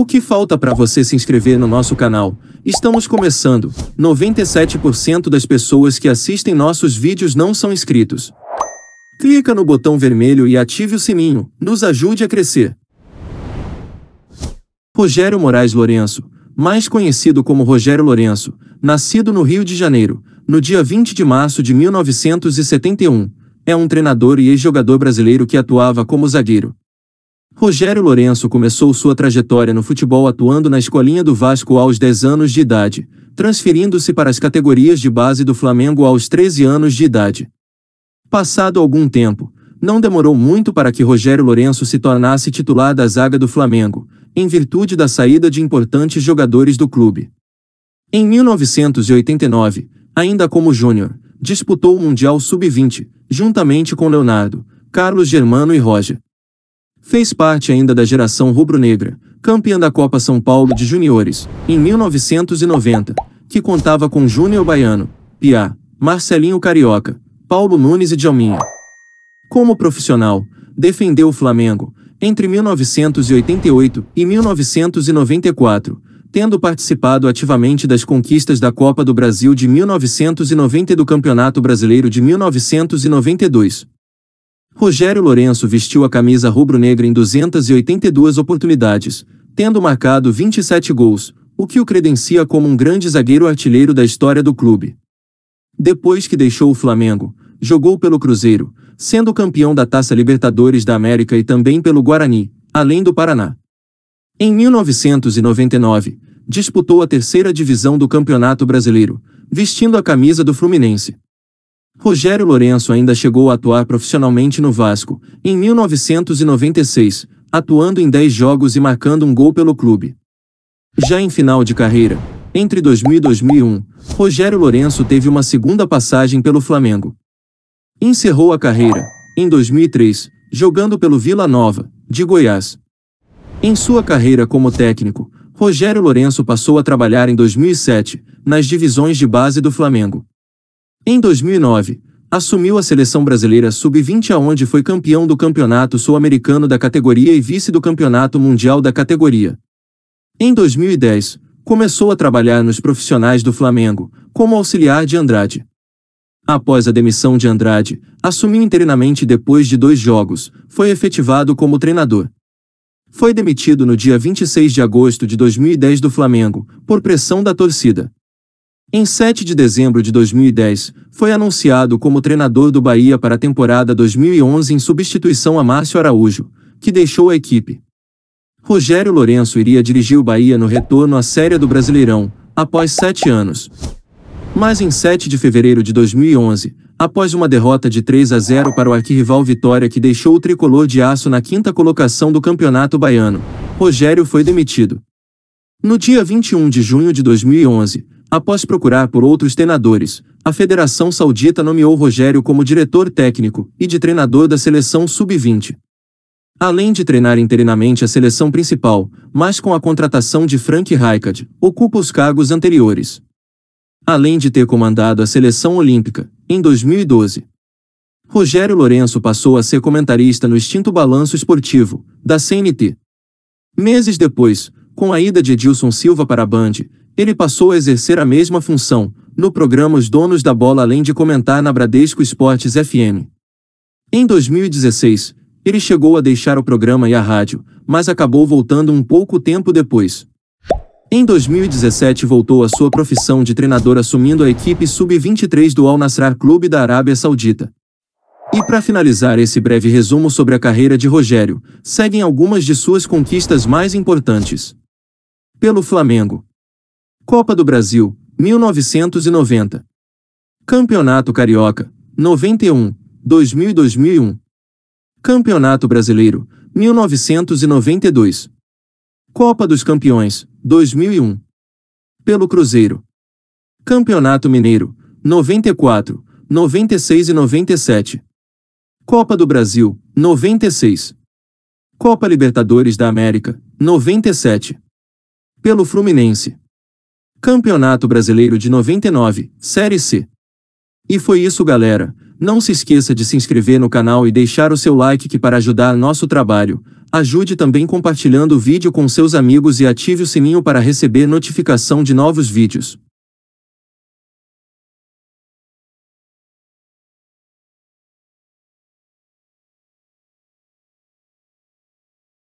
O que falta para você se inscrever no nosso canal? Estamos começando. 97% das pessoas que assistem nossos vídeos não são inscritos. Clica no botão vermelho e ative o sininho. Nos ajude a crescer. Rogério Moraes Lourenço, mais conhecido como Rogério Lourenço, nascido no Rio de Janeiro, no dia 20 de março de 1971, é um treinador e ex-jogador brasileiro que atuava como zagueiro. Rogério Lourenço começou sua trajetória no futebol atuando na escolinha do Vasco aos 10 anos de idade, transferindo-se para as categorias de base do Flamengo aos 13 anos de idade. Passado algum tempo, não demorou muito para que Rogério Lourenço se tornasse titular da zaga do Flamengo, em virtude da saída de importantes jogadores do clube. Em 1989, ainda como júnior, disputou o Mundial Sub-20, juntamente com Leonardo, Carlos Germano e Roger. Fez parte ainda da geração rubro-negra, campeã da Copa São Paulo de Juniores, em 1990, que contava com Júnior Baiano, Piá, Marcelinho Carioca, Paulo Nunes e Djalminha. Como profissional, defendeu o Flamengo entre 1988 e 1994, tendo participado ativamente das conquistas da Copa do Brasil de 1990 e do Campeonato Brasileiro de 1992. Rogério Lourenço vestiu a camisa rubro-negra em 282 oportunidades, tendo marcado 27 gols, o que o credencia como um grande zagueiro artilheiro da história do clube. Depois que deixou o Flamengo, jogou pelo Cruzeiro, sendo campeão da Taça Libertadores da América e também pelo Guarani, além do Paraná. Em 1999, disputou a terceira divisão do Campeonato Brasileiro, vestindo a camisa do Fluminense. Rogério Lourenço ainda chegou a atuar profissionalmente no Vasco, em 1996, atuando em 10 jogos e marcando um gol pelo clube. Já em final de carreira, entre 2000 e 2001, Rogério Lourenço teve uma segunda passagem pelo Flamengo. Encerrou a carreira, em 2003, jogando pelo Vila Nova, de Goiás. Em sua carreira como técnico, Rogério Lourenço passou a trabalhar em 2007, nas divisões de base do Flamengo. Em 2009, assumiu a seleção brasileira sub-20 aonde foi campeão do Campeonato Sul-Americano da categoria e vice do Campeonato Mundial da categoria. Em 2010, começou a trabalhar nos profissionais do Flamengo, como auxiliar de Andrade. Após a demissão de Andrade, assumiu interinamente depois de dois jogos, foi efetivado como treinador. Foi demitido no dia 26 de agosto de 2010 do Flamengo, por pressão da torcida. Em 7 de dezembro de 2010, foi anunciado como treinador do Bahia para a temporada 2011 em substituição a Márcio Araújo, que deixou a equipe. Rogério Lourenço iria dirigir o Bahia no retorno à Série do Brasileirão, após sete anos. Mas em 7 de fevereiro de 2011, após uma derrota de 3 a 0 para o arquirrival Vitória que deixou o tricolor de aço na quinta colocação do Campeonato Baiano, Rogério foi demitido. No dia 21 de junho de 2011, Após procurar por outros treinadores, a Federação Saudita nomeou Rogério como diretor técnico e de treinador da seleção sub-20. Além de treinar interinamente a seleção principal, mas com a contratação de Frank Rijkaard, ocupa os cargos anteriores. Além de ter comandado a seleção olímpica, em 2012. Rogério Lourenço passou a ser comentarista no extinto Balanço Esportivo, da CNT. Meses depois, com a ida de Edilson Silva para a Band, ele passou a exercer a mesma função, no programa Os Donos da Bola além de comentar na Bradesco Esportes FM. Em 2016, ele chegou a deixar o programa e a rádio, mas acabou voltando um pouco tempo depois. Em 2017 voltou à sua profissão de treinador assumindo a equipe sub-23 do Al Nassr Clube da Arábia Saudita. E para finalizar esse breve resumo sobre a carreira de Rogério, seguem algumas de suas conquistas mais importantes. Pelo Flamengo, Copa do Brasil, 1990. Campeonato Carioca, 91, 2000 e 2001. Campeonato Brasileiro, 1992. Copa dos Campeões, 2001. Pelo Cruzeiro. Campeonato Mineiro, 94, 96 e 97. Copa do Brasil, 96. Copa Libertadores da América, 97. Pelo Fluminense. Campeonato Brasileiro de 99, Série C. E foi isso, galera. Não se esqueça de se inscrever no canal e deixar o seu like que para ajudar nosso trabalho. Ajude também compartilhando o vídeo com seus amigos e ative o sininho para receber notificação de novos vídeos.